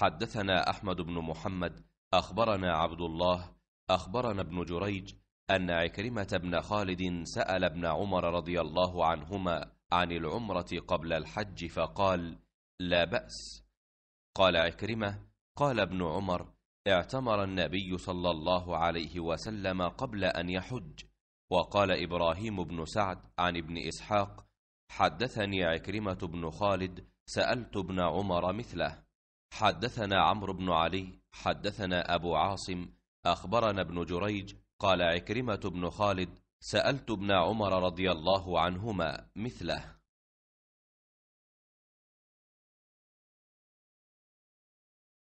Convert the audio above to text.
حدثنا أحمد بن محمد أخبرنا عبد الله أخبرنا ابن جريج أن عكرمة بن خالد سأل ابن عمر رضي الله عنهما عن العمرة قبل الحج فقال لا بأس قال عكرمة قال ابن عمر اعتمر النبي صلى الله عليه وسلم قبل أن يحج وقال إبراهيم بن سعد عن ابن إسحاق حدثني عكرمة بن خالد سألت ابن عمر مثله حدثنا عمرو بن علي حدثنا أبو عاصم أخبرنا ابن جريج قال عكرمة بن خالد سألت ابن عمر رضي الله عنهما مثله